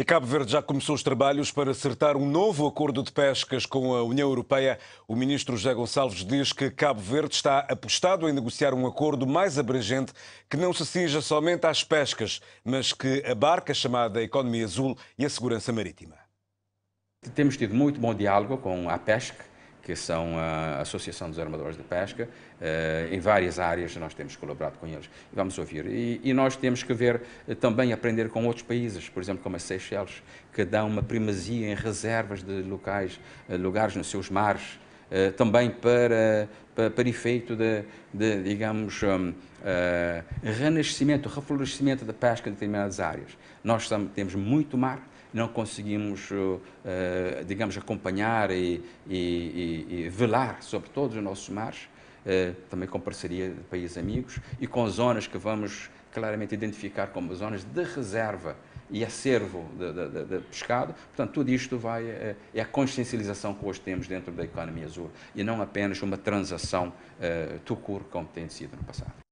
E Cabo Verde já começou os trabalhos para acertar um novo acordo de pescas com a União Europeia. O ministro José Gonçalves diz que Cabo Verde está apostado em negociar um acordo mais abrangente que não se cinja somente às pescas, mas que abarca a chamada economia azul e a segurança marítima. Temos tido muito bom diálogo com a pesca que são a Associação dos Armadores de Pesca. Eh, em várias áreas nós temos colaborado com eles. Vamos ouvir. E, e nós temos que ver eh, também aprender com outros países, por exemplo, como as Seychelles, que dá uma primazia em reservas de locais, eh, lugares nos seus mares. Uh, também para, para, para efeito de, de digamos, um, uh, renascimento, reflorescimento da pesca em determinadas áreas. Nós temos muito mar, não conseguimos, eh, digamos, acompanhar e, e, e, velar sobre todos os nossos mares, eh, também com parceria de países amigos e com zonas que vamos claramente identificar como zonas de reserva e acervo de, de, de, pescado. Portanto, tudo isto vai é, é a consciencialização que hoje temos dentro da economia azul e não apenas uma transação é, tucur como tem sido no passado.